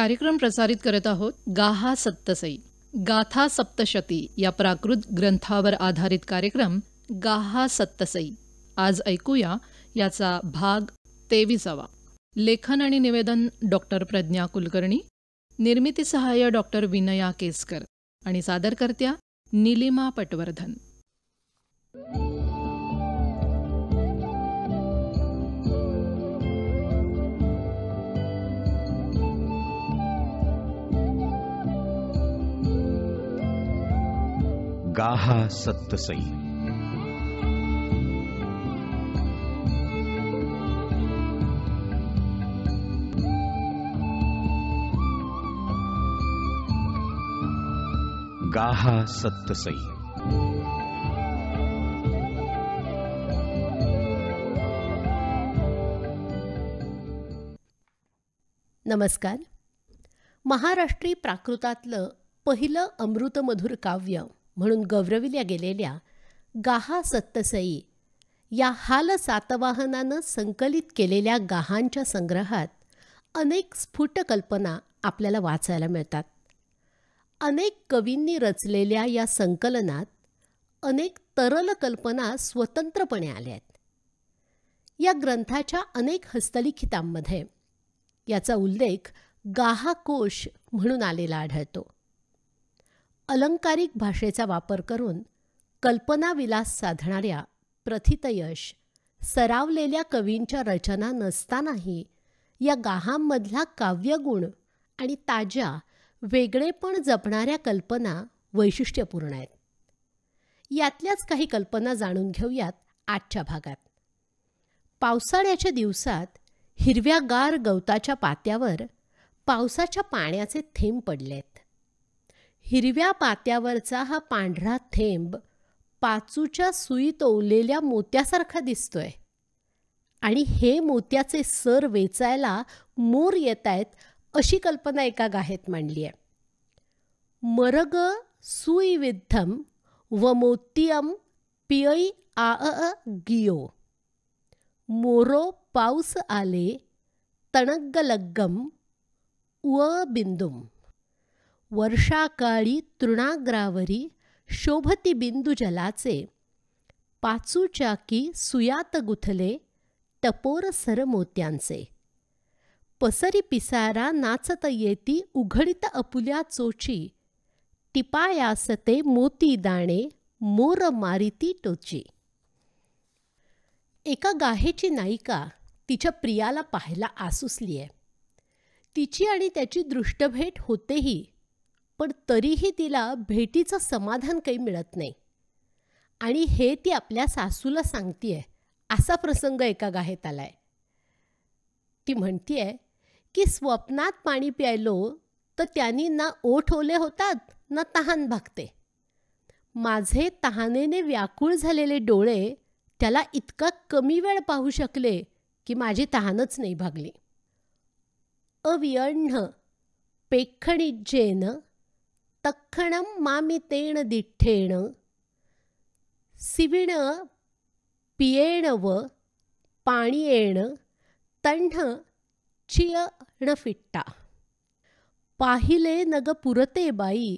कार्यक्रम प्रसारित करत आहोत गाहा सत्तसई गाथा सप्तशती या प्राकृत ग्रंथावर आधारित कार्यक्रम गाहा सत्तसई आज ऐकूया याचा भाग तेविसावा लेखन आणि निवेदन डॉक्टर प्रज्ञा कुलकर्णी निर्मिती सहाय्य डॉक्टर विनया केसकर आणि सादरकर्त्या निलिमा पटवर्धन गाहा सत्तसई गाहा सत्तसई नमस्कार महाराष्ट्री प्राकृतातलं पहिलं अमृतमधुर काव्य म्हणून गौरविल्या गेलेल्या गाहा सत्तसई या हाल सातवाहनानं संकलित केलेल्या गाहांच्या संग्रहात अनेक स्फुट कल्पना आपल्याला वाचायला मिळतात अनेक कवींनी रचलेल्या या संकलनात अनेक तरल कल्पना स्वतंत्रपणे आल्या आहेत या ग्रंथाच्या अनेक हस्तलिखितांमध्ये याचा उल्लेख गाहाकोश म्हणून आलेला आढळतो अलंकारिक भाषेचा वापर करून कल्पनाविलास साधणाऱ्या प्रथितयश सरावलेल्या कवींच्या रचना नसतानाही या गाहांमधला काव्यगुण आणि ताज्या वेगळेपण जपणाऱ्या कल्पना वैशिष्ट्यपूर्ण आहेत यातल्याच काही कल्पना जाणून घेऊयात आजच्या भागात पावसाळ्याच्या दिवसात हिरव्यागार गवताच्या पात्यावर पावसाच्या पाण्याचे थेंब पडलेत हिरव्या पात्यावरचा हा पांढरा थेंब पाचूच्या सुईत ओवलेल्या मोत्यासारखा दिसतोय आणि हे मोत्याचे सर वेचायला मोर येत आहेत अशी कल्पना एका गाहेत मांडली आहे मरग सुईविधम व मोतियम पियई आ गियो मोरो पाऊस आले तणग्गलग्गम व बिंदुम वर्षाकाळी तृणाग्रावरी शोभती बिंदुजलाचे पाचूचाकी सुयात गुथले टपोर मोत्यांचे, पसरी पिसारा नाचत येती उघडित अपुल्या चोची टिपायासते मोती दाणे मोर मारिती टोची एका गाहेची नायिका तिच्या प्रियाला पाहायला आसुसली तिची आणि त्याची दृष्टभेट होतेही पण तरीही तिला भेटीचं समाधान काही मिळत नाही आणि हे ती आपल्या सासूला सांगतीये असा प्रसंग एका गाहेत आलाय ती म्हणतीये की स्वप्नात पाणी प्यायलो तर त्यांनी ना ओठ ओले होतात ना तहान भागते माझे तहानेने व्याकुळ झालेले डोळे त्याला इतका कमी वेळ पाहू शकले की माझी तहानच नाही भागली अवियण्ण जेन तखणं मामितेण दिठ्ठेण सिविण पियेण व तण्ण चियण फिट्टा। पाहिले नग पुरते बाई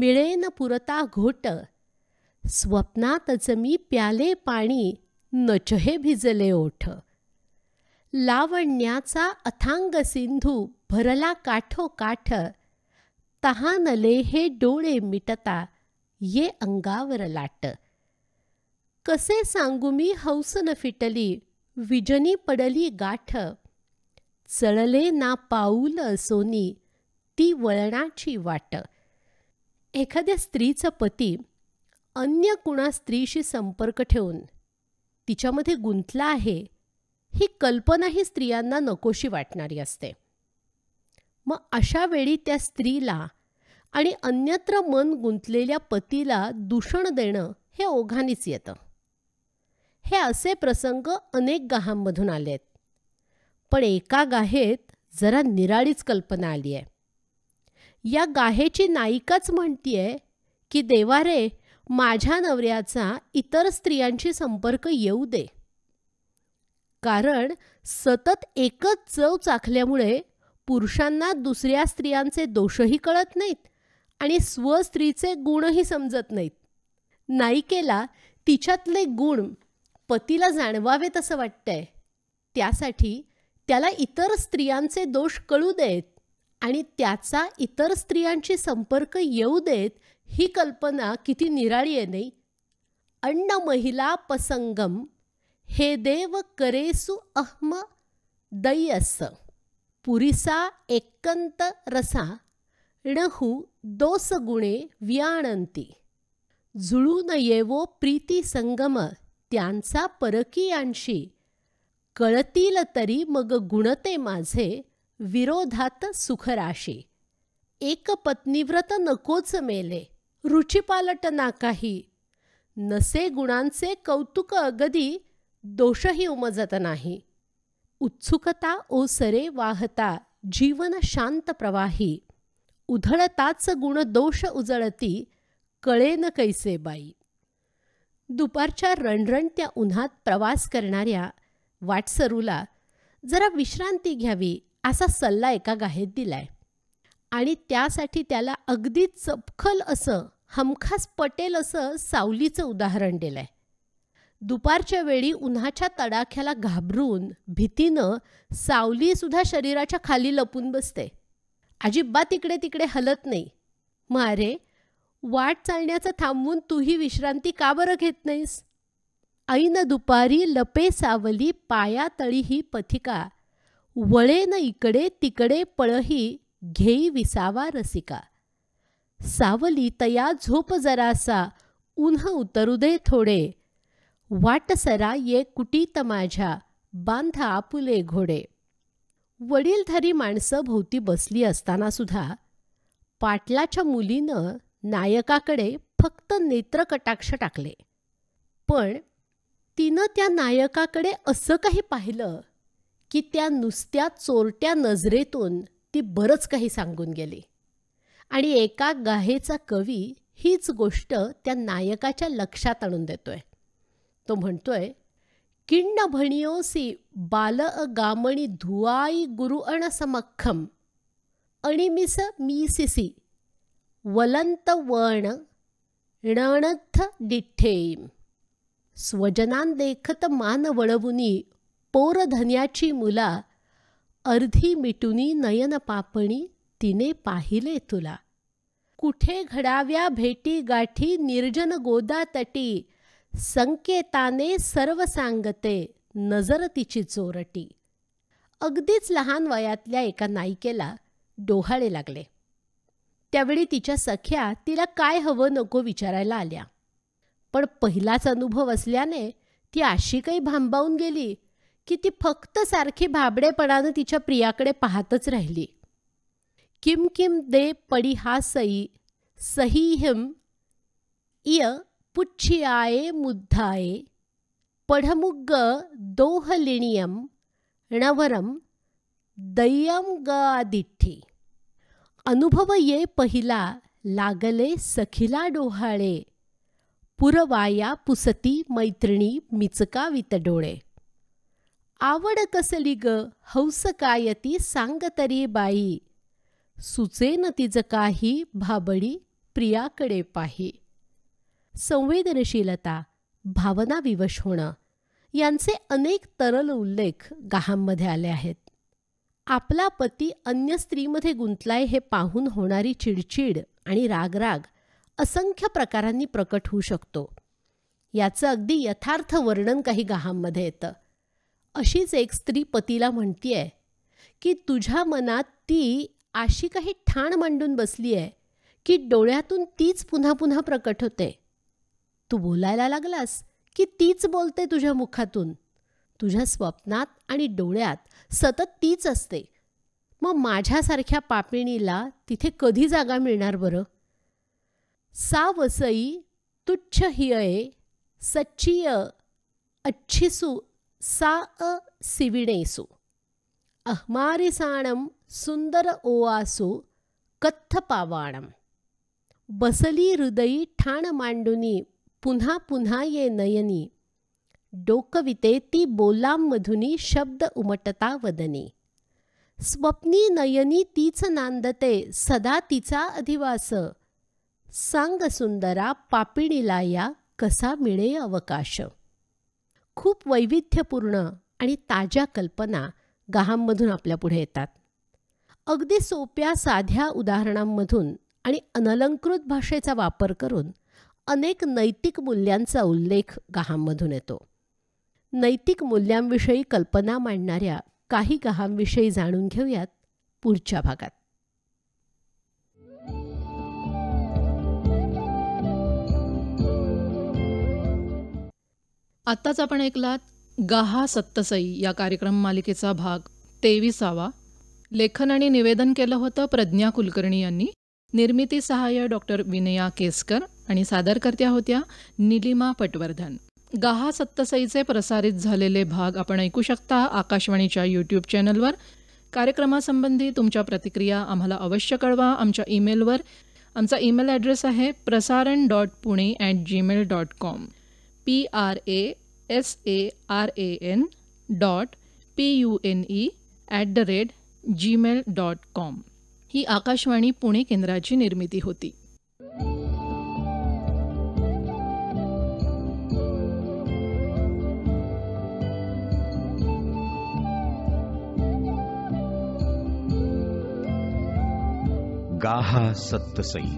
मिळेन पुरता घोट स्वप्नातच मी प्याले पाणी नचहे भिजले ओठ लावण्याचा अथांग सिंधू भरला काठो काठ। तहानले हे डोळे मिटता ये अंगावर लाट कसे सांगू मी न फिटली विजनी पडली गाठ चळले ना पाऊल असोनी ती वळणाची वाट एखाद्या स्त्रीचा पती अन्य कुणा स्त्रीशी संपर्क ठेवून तिच्यामध्ये गुंतला आहे ही कल्पनाही स्त्रियांना नकोशी वाटणारी असते मग अशा वेळी त्या स्त्रीला आणि अन्यत्र मन गुंतलेल्या पतीला दूषण देणं हे ओघानीच येतं हे असे प्रसंग अनेक गाहांमधून आलेत पण एका गाहेत जरा निराळीच कल्पना आली आहे या गाहेची नायिकाच आहे की देवा रे माझ्या नवऱ्याचा इतर स्त्रियांशी संपर्क येऊ दे कारण सतत एकच चव चाखल्यामुळे पुरुषांना दुसऱ्या स्त्रियांचे दोषही कळत नाहीत आणि स्वस्त्रीचे गुणही समजत नाहीत नायिकेला तिच्यातले गुण पतीला जाणवावेत असं वाटतंय त्यासाठी त्याला इतर स्त्रियांचे दोष कळू देत आणि त्याचा इतर स्त्रियांशी संपर्क येऊ देत ही कल्पना किती निराळी आहे नाही अण्ण महिला पसंगम हे देव करेसु अहम दैयस पुरिसा एकंत रसा णहु दोस गुणे व्याणंती जुळून येवो प्रीती संगम त्यांचा परकीयांशी कळतील तरी मग गुणते माझे विरोधात सुखराशी एक पत्नीव्रत नकोच मेले रुचिपालट ना काही नसे गुणांचे कौतुक अगदी दोषही उमजत नाही उत्सुकता ओ सरे वाहता जीवन शांत प्रवाही उधळताच गुण दोष उजळती कळे न कैसे बाई दुपारच्या रणरणत्या उन्हात प्रवास करणाऱ्या वाटसरूला जरा विश्रांती घ्यावी असा सल्ला एका गाहेत दिलाय आणि त्यासाठी त्याला अगदी चपखल असं हमखास पटेल असं सावलीचं उदाहरण दिलंय दुपारच्या वेळी उन्हाच्या तडाख्याला घाबरून भीतीनं सावलीसुद्धा शरीराच्या खाली लपून बसते अजिबात इकडे तिकडे हलत नाही मग वाट चालण्याचं थांबवून तूही विश्रांती का बरं घेत नाहीस न दुपारी लपे सावली तळी ही पथिका वळे न इकडे तिकडे पळही घेई विसावा रसिका सावली तया झोप जरासा उन्ह उतरू दे थोडे वाटसरा ये कुटीत माझ्या बांधा आपुले घोडे वडीलधारी माणसं भोवती बसली असताना सुद्धा पाटलाच्या मुलीनं नायकाकडे फक्त नेत्रकटाक्ष टाकले पण तिनं त्या नायकाकडे असं काही पाहिलं की त्या नुसत्या चोरट्या नजरेतून ती बरंच काही सांगून गेली आणि एका गाहेचा कवी हीच गोष्ट त्या नायकाच्या लक्षात आणून देतोय तो म्हणतोय किण्ण भणियोसी बाल गामणी धुआई गुरु अणसमखम अणिमिस मीसिसी वलंत वण णणथ डिठ्ठे स्वजनान देखत मान वळवुनी धन्याची मुला अर्धी मिटुनी नयन पापणी तिने पाहिले तुला कुठे घडाव्या भेटी गाठी निर्जन गोदा तटी संकेताने सर्व सांगते नजर तिची चोरटी अगदीच लहान वयातल्या एका नायिकेला डोहाळे लागले त्यावेळी तिच्या सख्या तिला काय हवं नको विचारायला आल्या पण पहिलाच अनुभव असल्याने ती अशी काही भांबावून गेली की ती फक्त सारखी भाबडेपणानं तिच्या प्रियाकडे पाहतच राहिली किम किम दे पडी हा सई सही हिम इय पुच्छियाये मुद्धाये पढमुग्ग दोहलिणियम णवरम दैयम गादिठी अनुभव ये पहिला लागले सखिला डोहाळे पुरवाया पुसती मैत्रिणी मिचकावित डोळे आवड कसली ग हौस काय ती बाई सुचे न तिज काही भाबडी प्रियाकडे पाही संवेदनशीलता भावनाविवश होणं यांचे अनेक तरल उल्लेख गहांमध्ये आले आहेत आपला पती अन्य स्त्रीमध्ये गुंतलाय हे पाहून होणारी चिडचिड आणि रागराग असंख्य प्रकारांनी प्रकट होऊ शकतो याचं अगदी यथार्थ वर्णन काही गहांमध्ये येतं अशीच एक स्त्री पतीला म्हणतीये की तुझ्या मनात ती अशी काही ठाण मांडून बसली आहे की डोळ्यातून तीच पुन्हा पुन्हा प्रकट होते तू बोलायला लागलास की तीच बोलते तुझ्या मुखातून तुझ्या स्वप्नात आणि डोळ्यात सतत तीच असते मग माझ्यासारख्या पापिणीला तिथे कधी जागा मिळणार बरं सा वसई तुच्छ हिये सच्चिय अच्छिसु सा अ सिविणेसु अहमारिसाणम सुंदर ओआसु कथ्थ पावाणम बसली हृदयी ठाण मांडुनी पुन्हा पुन्हा ये नयनी डोकविते ती बोलांमधुनी शब्द उमटता वदनी स्वप्नी नयनी तीच नांदते सदा तिचा अधिवास सांग सुंदरा पापिणीला या कसा मिळे अवकाश खूप वैविध्यपूर्ण आणि ताज्या कल्पना गहांमधून आपल्यापुढे येतात अगदी सोप्या साध्या उदाहरणांमधून आणि अनलंकृत भाषेचा वापर करून अनेक नैतिक मूल्यांचा उल्लेख गहांमधून येतो नैतिक मूल्यांविषयी कल्पना मांडणाऱ्या काही गहांविषयी जाणून घेऊयात पुढच्या भागात आत्ताच आपण ऐकलात गहा सत्तसई या कार्यक्रम मालिकेचा भाग तेविसावा लेखन आणि निवेदन केलं होतं प्रज्ञा कुलकर्णी यांनी निर्मिती सहाय्य डॉक्टर विनया केसकर आणि सादरकर्त्या होत्या निलिमा पटवर्धन गहा सत्तसईचे प्रसारित झालेले भाग आपण ऐकू शकता आकाशवाणीच्या यूट्यूब चॅनलवर कार्यक्रमासंबंधी तुमच्या प्रतिक्रिया आम्हाला अवश्य कळवा आमच्या ईमेलवर आमचा ईमेल ॲड्रेस आहे प्रसारण dot Pune at Gmail dot com P R A S A R A N dot P U N E at the rate Gmail dot com ही आकाशवाणी पुणे केंद्राची निर्मिती होती आहा सत्य सई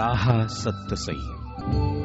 गाहा सत्य सही